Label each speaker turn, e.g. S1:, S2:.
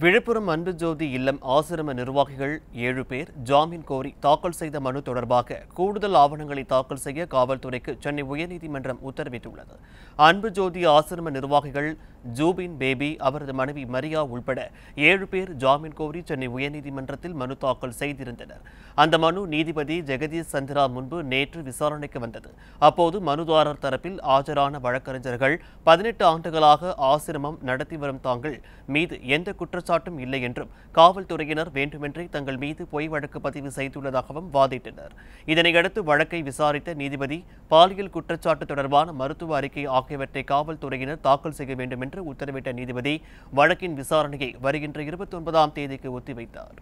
S1: விழுப்புரம் அன்பு ஜோதி இல்லம் ஆசிரம நிர்வாகிகள் ஏழு பேர் ஜாமீன் கோரி தாக்கல் செய்த மனு தொடர்பாக கூடுதல் ஆவணங்களை தாக்கல் செய்ய காவல்துறைக்கு சென்னை உயர்நீதிமன்றம் உத்தரவிட்டுள்ளது அன்பு ஜோதி ஆசிரம நிர்வாகிகள் ஜூபின் பேபி அவரது மனைவி மரியா உள்பட ஏழு பேர் ஜாமீன் கோரி சென்னை உயர்நீதிமன்றத்தில் மனு தாக்கல் செய்திருந்தனர் அந்த மனு நீதிபதி ஜெகதீஷ் சந்திரா முன்பு நேற்று விசாரணைக்கு வந்தது அப்போது மனுதாரர் தரப்பில் ஆஜரான வழக்கறிஞர்கள் பதினெட்டு ஆண்டுகளாக ஆசிரமம் நடத்தி வரும் தாங்கள் மீது எந்த குற்றச்சாட்டும் இல்லை என்றும் காவல்துறையினர் வேண்டுமென்றே தங்கள் மீது பொய் வழக்கு பதிவு செய்துள்ளதாகவும் வாதிட்டனர் இதனையடுத்து வழக்கை விசாரித்த நீதிபதி பாலியல் குற்றச்சாட்டு தொடர்பான மருத்துவ அறிக்கை ஆகியவற்றை காவல்துறையினர் தாக்கல் செய்ய வேண்டும் என்று உத்தரவிட்ட நீதிபதி வழக்கின் விசாரணையை வருகின்ற இருபத்தி ஒன்பதாம் தேதிக்கு ஒத்திவைத்தார்